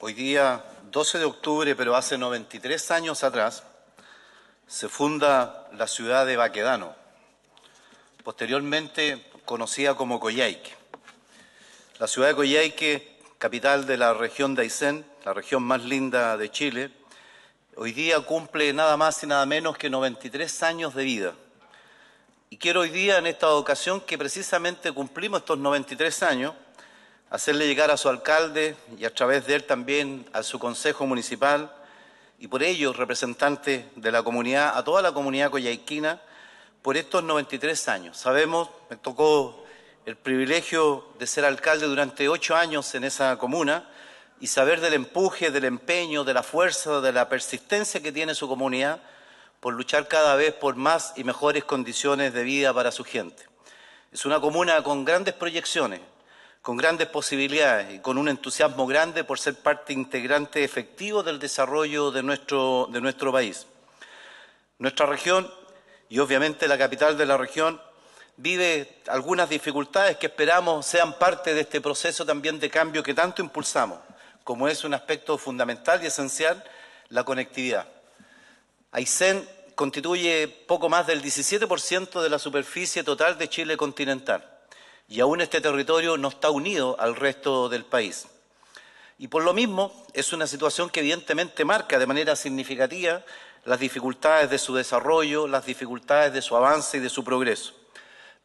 Hoy día, 12 de octubre, pero hace 93 años atrás, se funda la ciudad de Baquedano, posteriormente conocida como Coyhaique. La ciudad de Coyhaique, capital de la región de Aysén, la región más linda de Chile, hoy día cumple nada más y nada menos que 93 años de vida. Y quiero hoy día, en esta ocasión, que precisamente cumplimos estos 93 años, hacerle llegar a su alcalde y a través de él también a su consejo municipal y por ello representante de la comunidad, a toda la comunidad coyhaiquina, por estos 93 años. Sabemos, me tocó el privilegio de ser alcalde durante ocho años en esa comuna y saber del empuje, del empeño, de la fuerza, de la persistencia que tiene su comunidad por luchar cada vez por más y mejores condiciones de vida para su gente. Es una comuna con grandes proyecciones, con grandes posibilidades y con un entusiasmo grande por ser parte integrante efectivo del desarrollo de nuestro, de nuestro país. Nuestra región, y obviamente la capital de la región, vive algunas dificultades que esperamos sean parte de este proceso también de cambio que tanto impulsamos, como es un aspecto fundamental y esencial, la conectividad. Aysén constituye poco más del 17% de la superficie total de Chile continental y aún este territorio no está unido al resto del país. Y por lo mismo es una situación que evidentemente marca de manera significativa las dificultades de su desarrollo, las dificultades de su avance y de su progreso.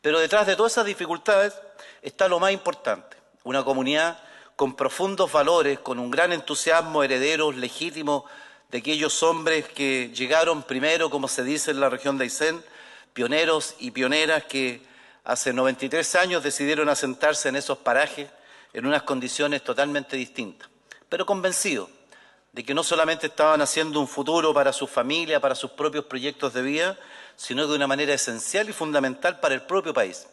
Pero detrás de todas esas dificultades está lo más importante, una comunidad con profundos valores, con un gran entusiasmo herederos legítimos de aquellos hombres que llegaron primero, como se dice en la región de Aysén, pioneros y pioneras que hace 93 años decidieron asentarse en esos parajes en unas condiciones totalmente distintas, pero convencidos de que no solamente estaban haciendo un futuro para su familia, para sus propios proyectos de vida, sino de una manera esencial y fundamental para el propio país.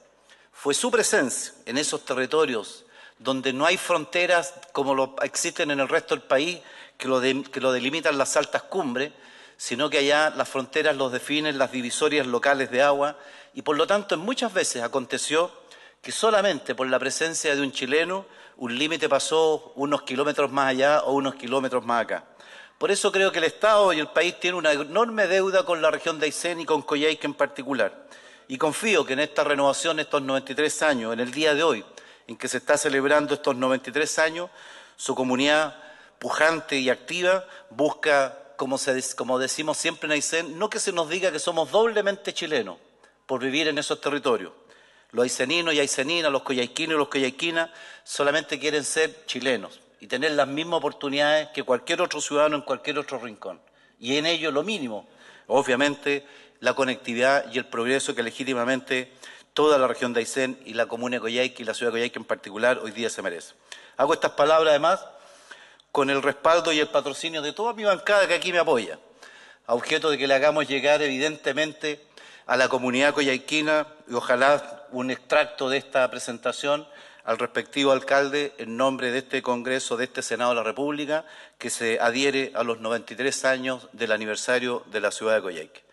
Fue su presencia en esos territorios donde no hay fronteras como existen en el resto del país, que que lo delimitan las altas cumbres, sino que allá las fronteras los definen las divisorias locales de agua y por lo tanto muchas veces aconteció que solamente por la presencia de un chileno un límite pasó unos kilómetros más allá o unos kilómetros más acá. Por eso creo que el Estado y el país tienen una enorme deuda con la región de Aysén y con Coyhaique en particular. Y confío que en esta renovación, estos 93 años, en el día de hoy, en que se está celebrando estos 93 años, su comunidad pujante y activa busca como, decimos siempre en Aysén, no que se nos diga que somos doblemente chilenos por vivir en esos territorios. Los ayseninos y ayseninas, los coyaiquinos y los coyaiquinas solamente quieren ser chilenos y tener las mismas oportunidades que cualquier otro ciudadano en cualquier otro rincón. Y en ello lo mínimo, obviamente, la conectividad y el progreso que legítimamente toda la región de Aysén y la comuna de Coyhaique y la ciudad de Coyhaique en particular hoy día se merece. Hago estas palabras además con el respaldo y el patrocinio de toda mi bancada que aquí me apoya, a objeto de que le hagamos llegar evidentemente a la comunidad coyaiquina, y ojalá un extracto de esta presentación al respectivo alcalde en nombre de este Congreso, de este Senado de la República, que se adhiere a los 93 años del aniversario de la ciudad de Coyhaique.